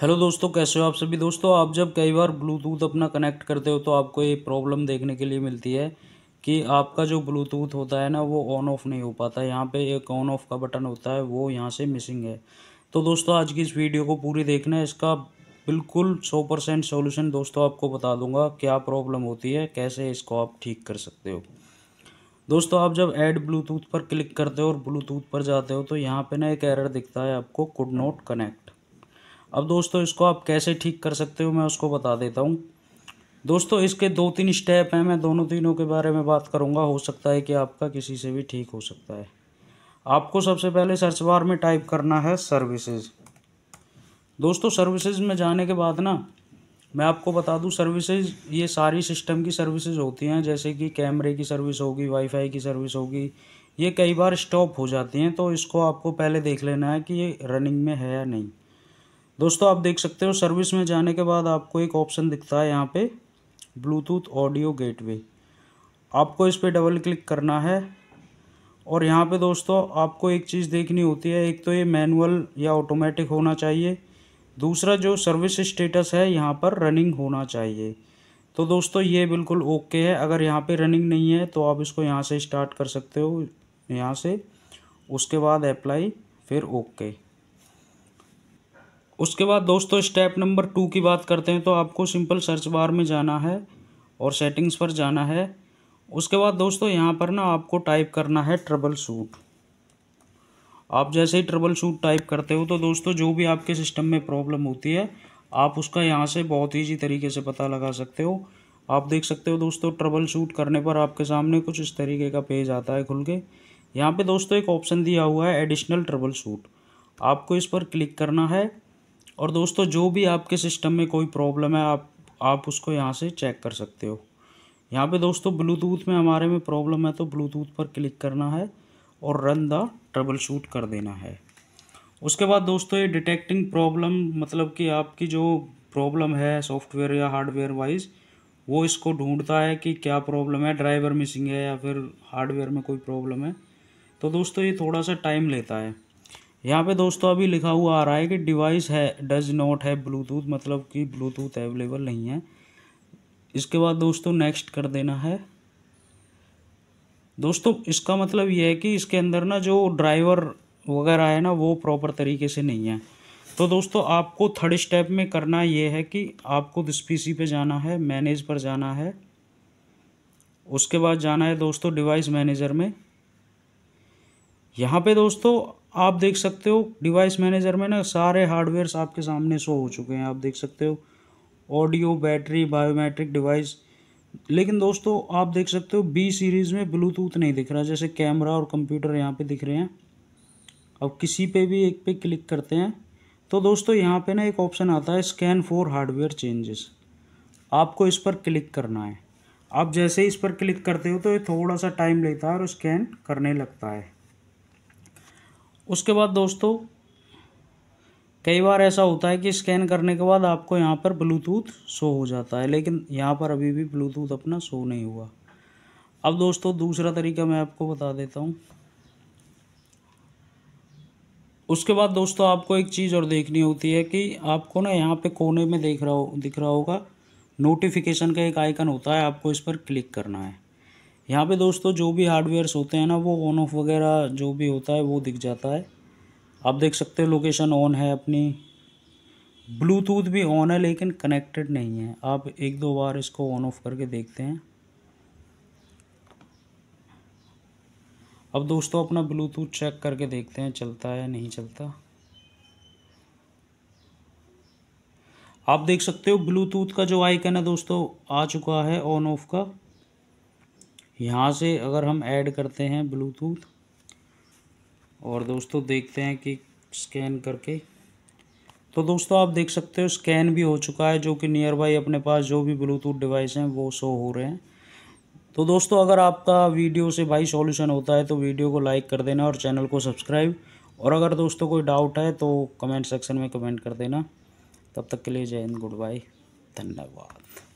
hello दोस्तों कैसे हो आप सभी दोस्तों आप जब कई बार ब्लूटूथ अपना कनेक्ट करते हो तो आपको ये प्रॉब्लम देखने के लिए मिलती है कि आपका जो ब्लूटूथ होता है ना वो ऑन ऑफ नहीं हो पाता है यहाँ पे एक ऑन ऑफ का बटन होता है वो यहाँ से मिसिंग है तो दोस्तों आज की इस वीडियो को पूरी देखना है इसका बिल्कुल सौ परसेंट सोल्यूशन दोस्तों आपको बता दूंगा क्या प्रॉब्लम होती है कैसे इसको आप ठीक कर सकते हो दोस्तों आप जब ऐड ब्लूटूथ पर क्लिक करते हो और ब्लूटूथ पर जाते हो तो यहाँ पर ना एक एरर दिखता है आपको कुड नॉट कनेक्ट अब दोस्तों इसको आप कैसे ठीक कर सकते हो मैं उसको बता देता हूँ दोस्तों इसके दो तीन स्टेप हैं मैं दोनों तीनों के बारे में बात करूँगा हो सकता है कि आपका किसी से भी ठीक हो सकता है आपको सबसे पहले सर्च बार में टाइप करना है सर्विसेज दोस्तों सर्विसेज में जाने के बाद ना मैं आपको बता दूं सर्विसेज ये सारी सिस्टम की सर्विसेज होती हैं जैसे कि कैमरे की सर्विस होगी वाईफाई की सर्विस होगी ये कई बार स्टॉप हो जाती हैं तो इसको आपको पहले देख लेना है कि ये रनिंग में है या नहीं दोस्तों आप देख सकते हो सर्विस में जाने के बाद आपको एक ऑप्शन दिखता है यहाँ पे ब्लूटूथ ऑडियो गेटवे आपको इस पर डबल क्लिक करना है और यहाँ पे दोस्तों आपको एक चीज़ देखनी होती है एक तो ये मैनुअल या ऑटोमेटिक होना चाहिए दूसरा जो सर्विस स्टेटस है यहाँ पर रनिंग होना चाहिए तो दोस्तों ये बिल्कुल ओके है अगर यहाँ पर रनिंग नहीं है तो आप इसको यहाँ से स्टार्ट कर सकते हो यहाँ से उसके बाद अप्लाई फिर ओके उसके बाद दोस्तों स्टेप नंबर टू की बात करते हैं तो आपको सिंपल सर्च बार में जाना है और सेटिंग्स पर जाना है उसके बाद दोस्तों यहाँ पर ना आपको टाइप करना है ट्रबल सूट आप जैसे ही ट्रबल सूट टाइप करते हो तो दोस्तों जो भी आपके सिस्टम में प्रॉब्लम होती है आप उसका यहाँ से बहुत ईजी तरीके से पता लगा सकते हो आप देख सकते हो दोस्तों ट्रबल शूट करने पर आपके सामने कुछ इस तरीके का पेज आता है खुल के यहाँ पे दोस्तों एक ऑप्शन दिया हुआ है एडिशनल ट्रबल शूट आपको इस पर क्लिक करना है और दोस्तों जो भी आपके सिस्टम में कोई प्रॉब्लम है आप आप उसको यहाँ से चेक कर सकते हो यहाँ पे दोस्तों ब्लूटूथ में हमारे में प्रॉब्लम है तो ब्लूटूथ पर क्लिक करना है और रन द ट्रबल शूट कर देना है उसके बाद दोस्तों ये डिटेक्टिंग प्रॉब्लम मतलब कि आपकी जो प्रॉब्लम है सॉफ्टवेयर या हार्डवेयर वाइज वो इसको ढूंढता है कि क्या प्रॉब्लम है ड्राइवर मिसिंग है या फिर हार्डवेयर में कोई प्रॉब्लम है तो दोस्तों ये थोड़ा सा टाइम लेता है यहाँ पे दोस्तों अभी लिखा हुआ आ रहा है कि डिवाइस है डज नॉट है ब्लूटूथ मतलब कि ब्लूटूथ अवेलेबल नहीं है इसके बाद दोस्तों नेक्स्ट कर देना है दोस्तों इसका मतलब यह है कि इसके अंदर ना जो ड्राइवर वगैरह है ना वो प्रॉपर तरीके से नहीं है तो दोस्तों आपको थर्ड स्टेप में करना ये है कि आपको दिस पी पे जाना है मैनेज पर जाना है उसके बाद जाना है दोस्तों डिवाइस मैनेजर में यहाँ पे दोस्तों आप देख सकते हो डिवाइस मैनेजर में ना सारे हार्डवेयर्स आपके सामने शो हो चुके हैं आप देख सकते हो ऑडियो बैटरी बायोमेट्रिक डिवाइस लेकिन दोस्तों आप देख सकते हो बी सीरीज़ में ब्लूटूथ नहीं दिख रहा जैसे कैमरा और कंप्यूटर यहाँ पे दिख रहे हैं अब किसी पे भी एक पे क्लिक करते हैं तो दोस्तों यहाँ पे ना एक ऑप्शन आता है स्कैन फॉर हार्डवेयर चेंजेस आपको इस पर क्लिक करना है आप जैसे इस पर क्लिक करते हो तो ये थोड़ा सा टाइम लेता है और स्कैन करने लगता है उसके बाद दोस्तों कई बार ऐसा होता है कि स्कैन करने के बाद आपको यहाँ पर ब्लूटूथ शो हो जाता है लेकिन यहाँ पर अभी भी ब्लूटूथ अपना शो नहीं हुआ अब दोस्तों दूसरा तरीका मैं आपको बता देता हूँ उसके बाद दोस्तों आपको एक चीज़ और देखनी होती है कि आपको ना यहाँ पे कोने में देख रहा हो दिख रहा होगा नोटिफिकेशन का एक आइकन होता है आपको इस पर क्लिक करना है यहाँ पे दोस्तों जो भी हार्डवेयर्स होते हैं ना वो ऑन ऑफ वगैरह जो भी होता है वो दिख जाता है आप देख सकते हो लोकेशन ऑन है अपनी ब्लूटूथ भी ऑन है लेकिन कनेक्टेड नहीं है आप एक दो बार इसको ऑन ऑफ करके देखते हैं अब दोस्तों अपना ब्लूटूथ चेक करके देखते हैं चलता है नहीं चलता आप देख सकते हो ब्लूटूथ का जो आइकन है दोस्तों आ चुका है ऑन ऑफ का यहाँ से अगर हम ऐड करते हैं ब्लूटूथ और दोस्तों देखते हैं कि स्कैन करके तो दोस्तों आप देख सकते हो स्कैन भी हो चुका है जो कि नियर बाई अपने पास जो भी ब्लूटूथ डिवाइस हैं वो शो हो रहे हैं तो दोस्तों अगर आपका वीडियो से भाई सॉल्यूशन होता है तो वीडियो को लाइक कर देना और चैनल को सब्सक्राइब और अगर दोस्तों कोई डाउट है तो कमेंट सेक्शन में कमेंट कर देना तब तक के लिए जय हिंद गुड बाय धन्यवाद